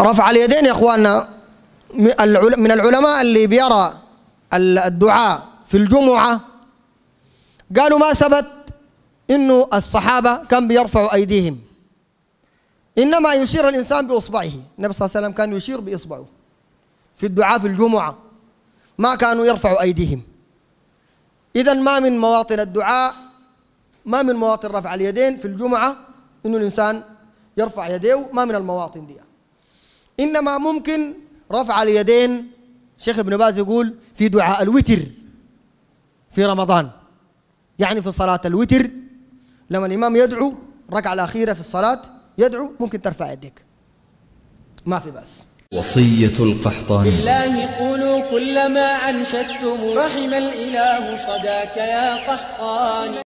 رفع اليدين يا اخواننا من العلماء اللي بيرى الدعاء في الجمعه قالوا ما ثبت انه الصحابه كان بيرفعوا ايديهم انما يشير الانسان باصبعه النبي صلى الله عليه وسلم كان يشير باصبعه في الدعاء في الجمعه ما كانوا يرفعوا ايديهم اذا ما من مواطن الدعاء ما من مواطن رفع اليدين في الجمعه انه الانسان يرفع يديه ما من المواطن دي إنما ممكن رفع اليدين شيخ ابن باز يقول في دعاء الوتر في رمضان يعني في صلاة الوتر لما الإمام يدعو الركعة الأخيرة في الصلاة يدعو ممكن ترفع يديك ما في بأس وصية القحطاني بالله قولوا كلما أنشدتم رحم الإله صداك يا قحطاني